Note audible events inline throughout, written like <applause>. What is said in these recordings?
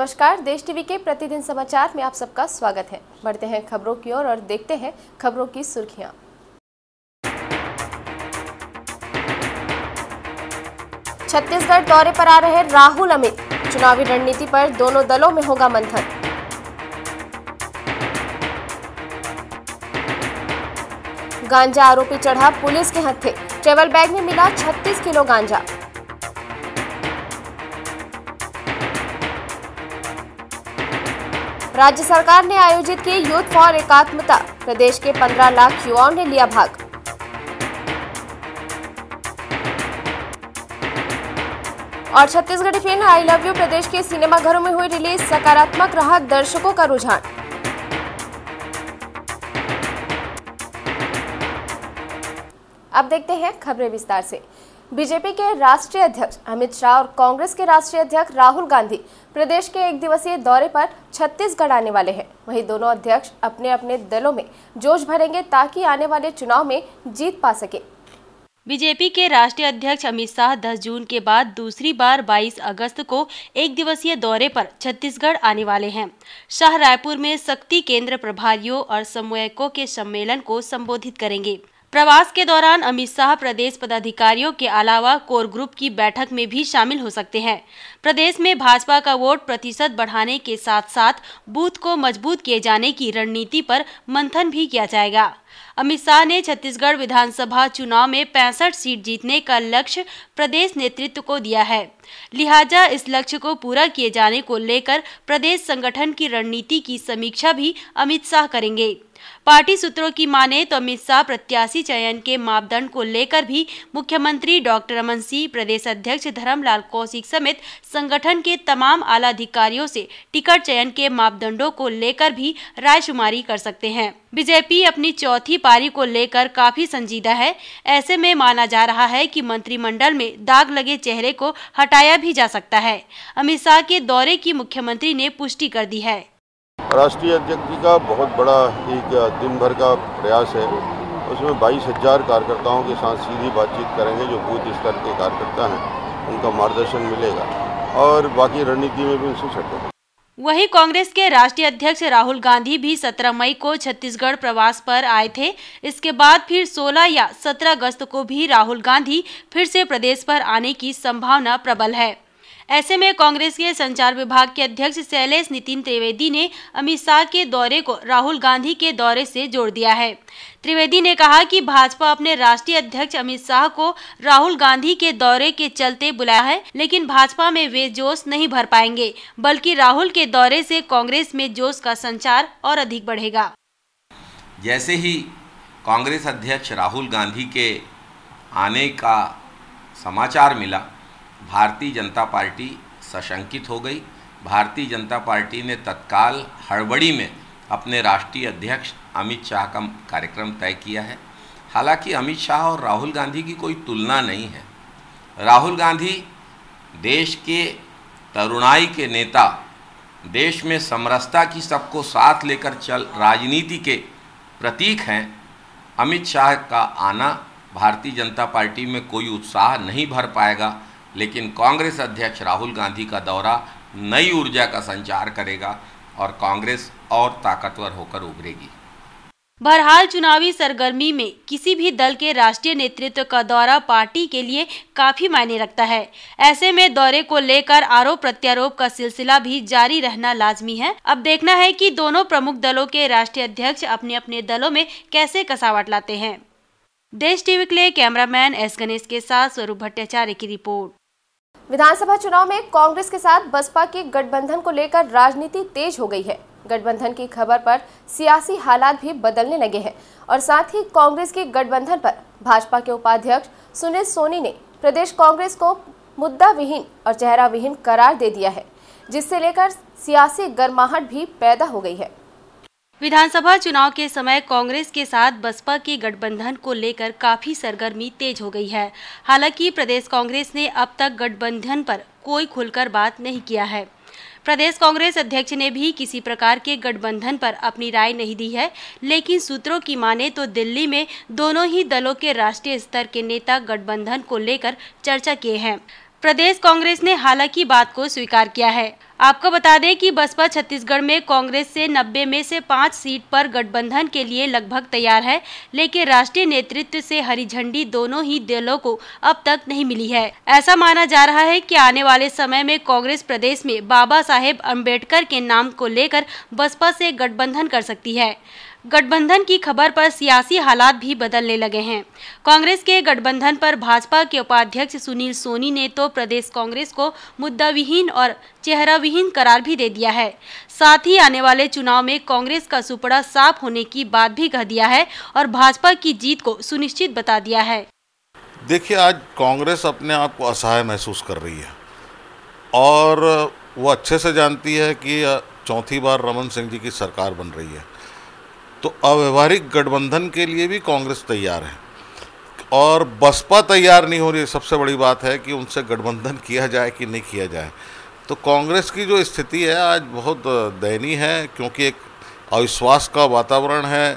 नमस्कार देश टीवी के प्रतिदिन समाचार में आप सबका स्वागत है बढ़ते हैं खबरों की ओर और, और देखते हैं खबरों की सुर्खियां छत्तीसगढ़ दौरे पर आ रहे राहुल अमित चुनावी रणनीति पर दोनों दलों में होगा मंथन गांजा आरोपी चढ़ा पुलिस के हत्थे ट्रेवल बैग में मिला 36 किलो गांजा राज्य सरकार ने आयोजित की यूथ फॉर एकात्मता प्रदेश के 15 लाख युवाओं ने लिया भाग और Chhattisgarh film I love you प्रदेश के सिनेमाघरों में हुई रिलीज सकारात्मक रहा दर्शकों का रुझान अब देखते हैं खबरें विस्तार से बीजेपी के राष्ट्रीय अध्यक्ष अमित शाह और कांग्रेस के राष्ट्रीय अध्यक्ष राहुल गांधी प्रदेश के एक दिवसीय दौरे पर छत्तीसगढ़ आने वाले हैं वहीं दोनों अध्यक्ष अपने अपने दलों में जोश भरेंगे ताकि आने वाले चुनाव में जीत पा सके बीजेपी के राष्ट्रीय अध्यक्ष अमित शाह 10 जून के बाद दूसरी बार 22 अगस्त को एक दिवसीय दौरे पर छत्तीसगढ़ आने वाले हैं शाह रायपुर में शक्ति केंद्र प्रभारियों और समन्वयकों के सम्मेलन को संबोधित करेंगे प्रवास के दौरान अमित शाह प्रदेश पदाधिकारियों के अलावा कोर ग्रुप की बैठक में भी शामिल हो सकते हैं प्रदेश में भाजपा का वोट प्रतिशत बढ़ाने के साथ साथ बूथ को मजबूत किए जाने की रणनीति पर मंथन भी किया जाएगा अमित शाह ने छत्तीसगढ़ विधानसभा चुनाव में पैंसठ सीट जीतने का लक्ष्य प्रदेश नेतृत्व को दिया है लिहाजा इस लक्ष्य को पूरा किए जाने को लेकर प्रदेश संगठन की रणनीति की समीक्षा भी अमित शाह करेंगे पार्टी सूत्रों की माने तो अमित शाह प्रत्याशी चयन के मापदंड को लेकर भी मुख्यमंत्री डॉक्टर रमन सिंह प्रदेश अध्यक्ष धरमलाल कौशिक समेत संगठन के तमाम आला अधिकारियों से टिकट चयन के मापदंडों को लेकर भी रायशुमारी कर सकते हैं बीजेपी अपनी चौथी पारी को लेकर काफी संजीदा है ऐसे में माना जा रहा है कि मंत्रिमंडल में दाग लगे चेहरे को हटाया भी जा सकता है अमित शाह के दौरे की मुख्यमंत्री ने पुष्टि कर दी है राष्ट्रीय अध्यक्ष जी का बहुत बड़ा एक दिन भर का प्रयास है उसमें बाईस हजार कार्यकर्ताओं के साथ सीधी बातचीत करेंगे जो बूथ स्तर के कार्यकर्ता हैं उनका मार्गदर्शन मिलेगा और बाकी रणनीति में भी उनसे चर्चा वहीं कांग्रेस के राष्ट्रीय अध्यक्ष राहुल गांधी भी 17 मई को छत्तीसगढ़ प्रवास पर आए थे इसके बाद फिर 16 या 17 अगस्त को भी राहुल गांधी फिर से प्रदेश पर आने की संभावना प्रबल है ऐसे में कांग्रेस के संचार विभाग के अध्यक्ष शैलेश नितिन त्रिवेदी ने अमित शाह के दौरे को राहुल गांधी के दौरे से जोड़ दिया है त्रिवेदी ने कहा कि भाजपा अपने राष्ट्रीय अध्यक्ष अमित शाह को राहुल गांधी के दौरे के चलते बुलाया है लेकिन भाजपा में वे जोश नहीं भर पाएंगे बल्कि राहुल के दौरे से कांग्रेस में जोश का संचार और अधिक बढ़ेगा जैसे ही कांग्रेस अध्यक्ष राहुल गांधी के आने का समाचार मिला भारतीय जनता पार्टी सशंकित हो गई भारतीय जनता पार्टी ने तत्काल हड़बड़ी में अपने राष्ट्रीय अध्यक्ष अमित शाह का कार्यक्रम तय किया है हालांकि अमित शाह और राहुल गांधी की कोई तुलना नहीं है राहुल गांधी देश के तरुणाई के नेता देश में समरसता की सबको साथ लेकर चल राजनीति के प्रतीक हैं अमित शाह का आना भारतीय जनता पार्टी में कोई उत्साह नहीं भर पाएगा लेकिन कांग्रेस अध्यक्ष राहुल गांधी का दौरा नई ऊर्जा का संचार करेगा और कांग्रेस और ताकतवर होकर उभरेगी बहरहाल चुनावी सरगर्मी में किसी भी दल के राष्ट्रीय नेतृत्व का दौरा पार्टी के लिए काफी मायने रखता है ऐसे में दौरे को लेकर आरोप प्रत्यारोप का सिलसिला भी जारी रहना लाजमी है अब देखना है कि दोनों प्रमुख दलों के राष्ट्रीय अध्यक्ष अपने अपने दलों में कैसे कसावट लाते हैं देश टीवी के लिए कैमरामैन एस गणेश के साथ स्वरूप भट्टाचार्य की रिपोर्ट विधानसभा चुनाव में कांग्रेस के साथ बसपा के गठबंधन को लेकर राजनीति तेज हो गई है गठबंधन की खबर पर सियासी हालात भी बदलने लगे हैं और साथ ही कांग्रेस के गठबंधन पर भाजपा के उपाध्यक्ष सुनील सोनी ने प्रदेश कांग्रेस को मुद्दा विहीन और चेहरा विहीन करार दे दिया है जिससे लेकर सियासी गर्माहट भी पैदा हो गई है विधानसभा चुनाव के समय कांग्रेस के साथ बसपा के गठबंधन को लेकर काफी सरगर्मी तेज हो गई है हालांकि प्रदेश कांग्रेस ने अब तक गठबंधन पर कोई खुलकर बात नहीं किया है प्रदेश कांग्रेस अध्यक्ष ने भी किसी प्रकार के गठबंधन पर अपनी राय नहीं दी है लेकिन सूत्रों की माने तो दिल्ली में दोनों ही दलों के राष्ट्रीय स्तर के नेता गठबंधन को लेकर चर्चा किए हैं प्रदेश कांग्रेस ने हालांकि बात को स्वीकार किया है आपको बता दें कि बसपा छत्तीसगढ़ में कांग्रेस से 90 में से पाँच सीट पर गठबंधन के लिए लगभग तैयार है लेकिन राष्ट्रीय नेतृत्व से हरी झंडी दोनों ही दलों को अब तक नहीं मिली है ऐसा माना जा रहा है कि आने वाले समय में कांग्रेस प्रदेश में बाबा साहेब अम्बेडकर के नाम को लेकर बसपा से गठबंधन कर सकती है गठबंधन की खबर पर सियासी हालात भी बदलने लगे हैं कांग्रेस के गठबंधन पर भाजपा के उपाध्यक्ष सुनील सोनी ने तो प्रदेश कांग्रेस को मुद्दा विहीन और चेहरा विहीन करार भी दे दिया है साथ ही आने वाले चुनाव में कांग्रेस का सुपड़ा साफ होने की बात भी कह दिया है और भाजपा की जीत को सुनिश्चित बता दिया है देखिए आज कांग्रेस अपने आप को असहाय महसूस कर रही है और वो अच्छे से जानती है कि चौथी बार रमन सिंह जी की सरकार बन रही है तो अव्यवहारिक गठबंधन के लिए भी कांग्रेस तैयार है और बसपा तैयार नहीं हो रही सबसे बड़ी बात है कि उनसे गठबंधन <laughs> किया जाए कि नहीं किया जाए तो कांग्रेस की जो स्थिति है आज बहुत दयनीय है क्योंकि एक अविश्वास का वातावरण है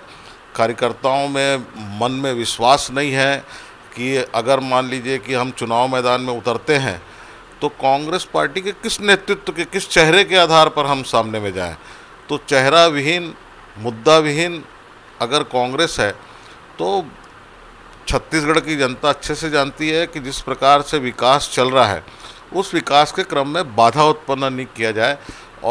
कार्यकर्ताओं में मन में विश्वास नहीं है कि अगर मान लीजिए कि हम चुनाव मैदान में उतरते हैं तो कांग्रेस पार्टी के किस नेतृत्व के किस चेहरे के आधार पर हम सामने में जाएं तो चेहरा विहीन मुद्दा विहीन अगर कांग्रेस है तो छत्तीसगढ़ की जनता अच्छे से जानती है कि जिस प्रकार से विकास चल रहा है उस विकास के क्रम में बाधा उत्पन्न नहीं किया जाए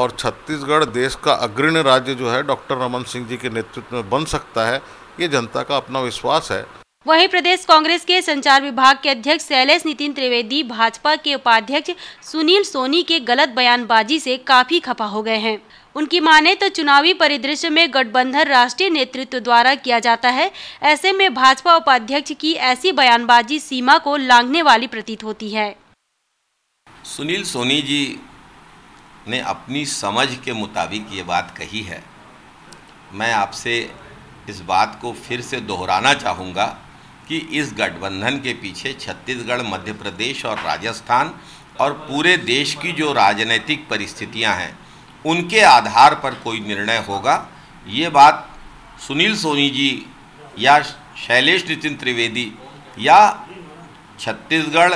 और छत्तीसगढ़ देश का अग्रणी राज्य जो है डॉक्टर रमन सिंह जी के नेतृत्व में बन सकता है ये जनता का अपना विश्वास है वहीं प्रदेश कांग्रेस के संचार विभाग के अध्यक्ष शैलेश नितिन त्रिवेदी भाजपा के उपाध्यक्ष सुनील सोनी के गलत बयानबाजी से काफी खफा हो गए हैं उनकी माने तो चुनावी परिदृश्य में गठबंधन राष्ट्रीय नेतृत्व द्वारा किया जाता है ऐसे में भाजपा उपाध्यक्ष की ऐसी बयानबाजी सीमा को लांघने वाली प्रतीत होती है सुनील सोनी जी ने अपनी समझ के मुताबिक ये बात कही है मैं आपसे इस बात को फिर से दोहराना चाहूँगा कि इस गठबंधन के पीछे छत्तीसगढ़ मध्य प्रदेश और राजस्थान और पूरे देश की जो राजनीतिक परिस्थितियां हैं उनके आधार पर कोई निर्णय होगा ये बात सुनील सोनी जी या शैलेश नितिन त्रिवेदी या छत्तीसगढ़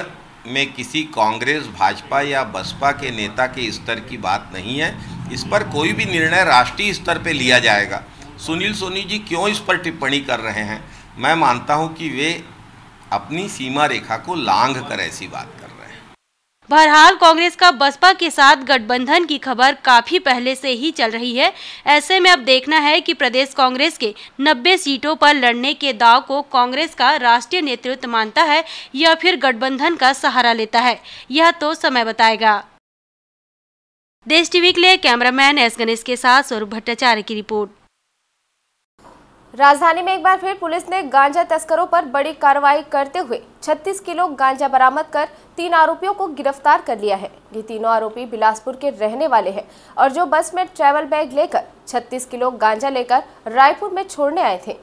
में किसी कांग्रेस भाजपा या बसपा के नेता के स्तर की बात नहीं है इस पर कोई भी निर्णय राष्ट्रीय स्तर पर लिया जाएगा सुनील सोनी जी क्यों इस पर टिप्पणी कर रहे हैं मैं मानता हूं कि वे अपनी सीमा रेखा को लांघ कर ऐसी बात कर रहे हैं बहरहाल कांग्रेस का बसपा के साथ गठबंधन की खबर काफी पहले से ही चल रही है ऐसे में अब देखना है कि प्रदेश कांग्रेस के 90 सीटों पर लड़ने के दाव को कांग्रेस का राष्ट्रीय नेतृत्व मानता है या फिर गठबंधन का सहारा लेता है यह तो समय बताएगा देश टीवी के लिए कैमरामैन एस गणेश के साथ स्वरूप भट्टाचार्य की रिपोर्ट राजधानी में एक बार फिर पुलिस ने गांजा तस्करों पर बड़ी कार्रवाई करते हुए 36 किलो गांजा बरामद कर तीन आरोपियों को गिरफ्तार कर लिया है ये तीनों आरोपी बिलासपुर के रहने वाले हैं और जो बस में ट्रैवल बैग लेकर 36 किलो गांजा लेकर रायपुर में छोड़ने आए थे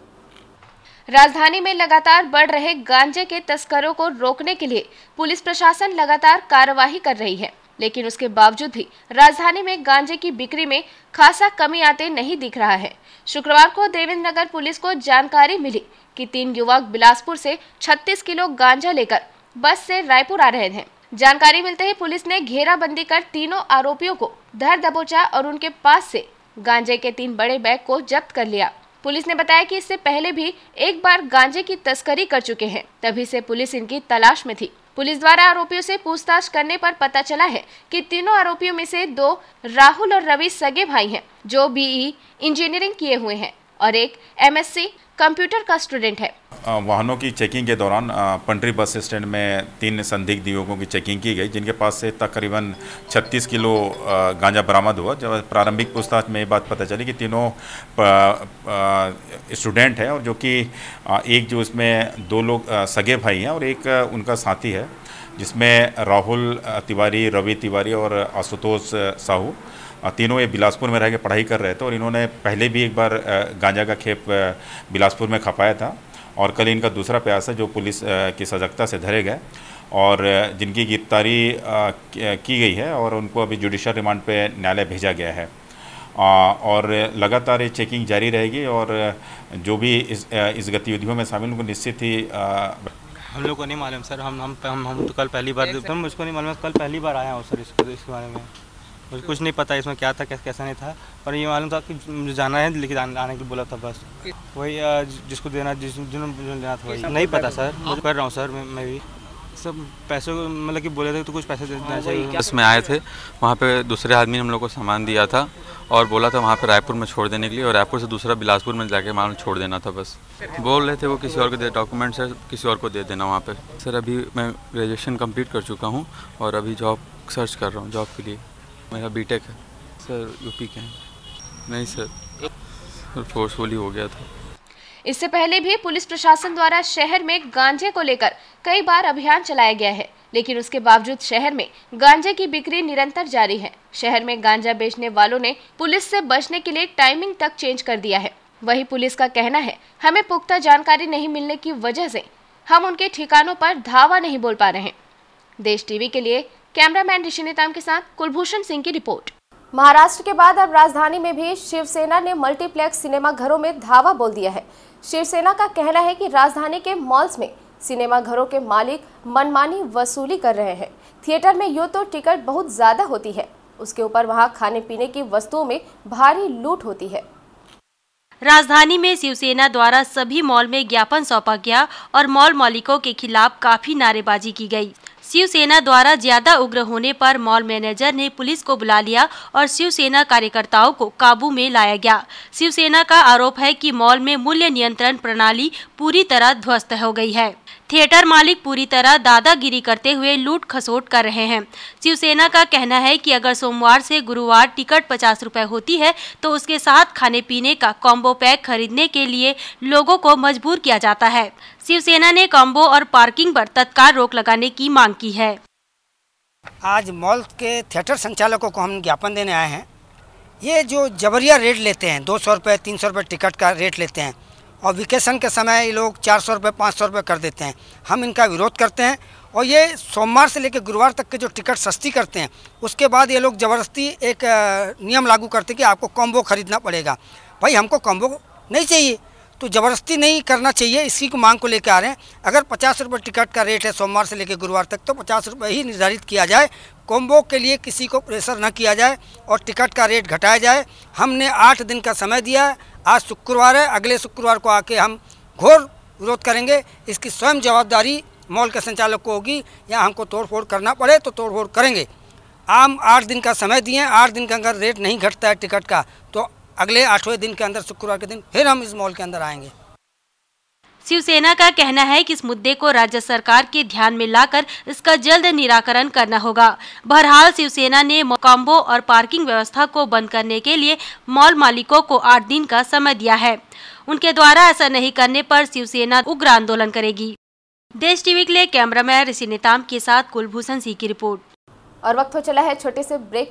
राजधानी में लगातार बढ़ रहे गांजे के तस्करों को रोकने के लिए पुलिस प्रशासन लगातार कार्यवाही कर रही है लेकिन उसके बावजूद भी राजधानी में गांजे की बिक्री में खासा कमी आते नहीं दिख रहा है शुक्रवार को देवेंद्र नगर पुलिस को जानकारी मिली कि तीन युवक बिलासपुर से 36 किलो गांजा लेकर बस से रायपुर आ रहे थे जानकारी मिलते ही पुलिस ने घेराबंदी कर तीनों आरोपियों को धर दबोचा और उनके पास से गांजे के तीन बड़े बैग को जब्त कर लिया पुलिस ने बताया कि इससे पहले भी एक बार गांजे की तस्करी कर चुके हैं तभी से पुलिस इनकी तलाश में थी पुलिस द्वारा आरोपियों से पूछताछ करने पर पता चला है कि तीनों आरोपियों में से दो राहुल और रवि सगे भाई हैं जो बीई इंजीनियरिंग किए हुए हैं और एक एमएससी कंप्यूटर का स्टूडेंट है वाहनों की चेकिंग के दौरान पंडरी बस स्टैंड में तीन संदिग्ध युवकों की चेकिंग की गई जिनके पास से तकरीबन 36 किलो गांजा बरामद हुआ जब प्रारंभिक पूछताछ में ये बात पता चली कि तीनों स्टूडेंट हैं और जो कि एक जो इसमें दो लोग सगे भाई हैं और एक उनका साथी है जिसमें राहुल तिवारी रवि तिवारी और आशुतोष साहू तीनों ये बिलासपुर में रह के पढ़ाई कर रहे थे और इन्होंने पहले भी एक बार गांजा का खेप बिलासपुर में खपाया था और कल इनका दूसरा प्यास है जो पुलिस की सजगता से धरे गए और जिनकी गिरफ्तारी की गई है और उनको अभी जुडिशल रिमांड पे न्यायालय भेजा गया है और लगातार ये चेकिंग जारी रहेगी और जो भी इस इस गतिविधियों में शामिल उनको निश्चित ही हम लोग को नहीं मालूम सर हम हम हम, हम तो कल पहली बार सर मुझको नहीं मालूम कल पहली बार आया हूँ सर इसको इसके बारे में मुझे कुछ नहीं पता इसमें क्या था कैसा कैसा नहीं था पर ये मालूम था कि मुझे जाना है लेकिन आने के लिए बोला था बस वही जिसको देना जिस जिन्होंने लेना था वही नहीं पता सर मैं कर रहा हूँ सर मैं भी सब पैसों मतलब कि बोले थे तो कुछ पैसे देना हाँ, चाहिए इसमें आए थे वहाँ पे दूसरे आदमी ने हम लोग को सामान दिया था और बोला था वहाँ पे रायपुर में छोड़ देने के लिए और रायपुर से दूसरा बिलासपुर में जाके माल छोड़ देना था बस बोल रहे थे वो किसी और को दे डॉक्यूमेंट्स है किसी और को दे देना वहाँ पर सर अभी मैं ग्रेजुएशन कंप्लीट कर चुका हूँ और अभी जॉब सर्च कर रहा हूँ जॉब के लिए मेरा बी है सर यूपी के हैं नहीं सर फोर्सफुली हो गया था इससे पहले भी पुलिस प्रशासन द्वारा शहर में गांजे को लेकर कई बार अभियान चलाया गया है लेकिन उसके बावजूद शहर में गांजे की बिक्री निरंतर जारी है शहर में गांजा बेचने वालों ने पुलिस से बचने के लिए टाइमिंग तक चेंज कर दिया है वही पुलिस का कहना है हमें पुख्ता जानकारी नहीं मिलने की वजह से हम उनके ठिकानों पर धावा नहीं बोल पा रहे हैं देश टीवी के लिए कैमरामैन ऋषि नेताम के साथ कुलभूषण सिंह की रिपोर्ट महाराष्ट्र के बाद अब राजधानी में भी शिवसेना ने मल्टीप्लेक्स सिनेमा घरों में धावा बोल दिया है शिवसेना का कहना है कि राजधानी के मॉल्स में सिनेमा घरों के मालिक मनमानी वसूली कर रहे हैं थिएटर में यूँ तो टिकट बहुत ज़्यादा होती है उसके ऊपर वहाँ खाने पीने की वस्तुओं में भारी लूट होती है राजधानी में शिवसेना द्वारा सभी मॉल में ज्ञापन सौंपा गया और मॉल मालिकों के खिलाफ काफी नारेबाजी की गई शिवसेना द्वारा ज्यादा उग्र होने पर मॉल मैनेजर ने पुलिस को बुला लिया और शिवसेना कार्यकर्ताओं को काबू में लाया गया शिवसेना का आरोप है कि मॉल में मूल्य नियंत्रण प्रणाली पूरी तरह ध्वस्त हो गई है थिएटर मालिक पूरी तरह दादागिरी करते हुए लूट खसोट कर रहे हैं शिवसेना का कहना है कि अगर सोमवार से गुरुवार टिकट पचास रुपए होती है तो उसके साथ खाने पीने का कॉम्बो पैक खरीदने के लिए लोगों को मजबूर किया जाता है शिवसेना ने कॉम्बो और पार्किंग पर तत्काल रोक लगाने की मांग की है आज मॉल के थिएटर संचालकों को हम ज्ञापन देने आए हैं ये जो जबरिया रेट लेते हैं दो सौ रुपये तीन सौ रुपये टिकट का रेट लेते हैं और वेकेशन के समय ये लोग चार सौ रुपये पाँच सौ रुपये कर देते हैं हम इनका विरोध करते हैं और ये सोमवार से लेकर गुरुवार तक के जो टिकट सस्ती करते हैं उसके बाद ये लोग ज़बरदस्ती एक नियम लागू करते हैं कि आपको कॉम्बो ख़रीदना पड़ेगा भाई हमको कॉम्बो नहीं चाहिए तो ज़बरदस्ती नहीं करना चाहिए इसी को मांग को लेकर आ रहे हैं अगर पचास रुपये टिकट का रेट है सोमवार से लेकर गुरुवार तक तो पचास रुपये ही निर्धारित किया जाए कॉम्बो के लिए किसी को प्रेशर न किया जाए और टिकट का रेट घटाया जाए हमने आठ दिन का समय दिया है आज शुक्रवार है अगले शुक्रवार को आके हम घोर विरोध करेंगे इसकी स्वयं जवाबदारी मॉल के संचालक को होगी या हमको तोड़फोड़ करना पड़े तो तोड़फोड़ करेंगे आम आठ दिन का समय दिए आठ दिन का अगर रेट नहीं घटता है टिकट का तो अगले आठवें दिन के अंदर शुक्रवार के दिन फिर हम इस मॉल के अंदर आएंगे शिवसेना का कहना है कि इस मुद्दे को राज्य सरकार के ध्यान में लाकर इसका जल्द निराकरण करना होगा बहरहाल शिवसेना ने कॉम्बो और पार्किंग व्यवस्था को बंद करने के लिए मॉल मालिकों को आठ दिन का समय दिया है उनके द्वारा ऐसा नहीं करने पर शिवसेना उग्र आंदोलन करेगी देश टीवी के लिए कैमरामैन ऋषि नेताम के साथ कुलभूषण सिंह की रिपोर्ट और वक्त हो चला है छोटे से ब्रेक